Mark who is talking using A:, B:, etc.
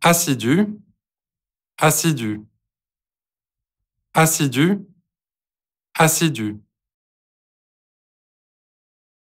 A: assidu, assidu, assidu, assidu.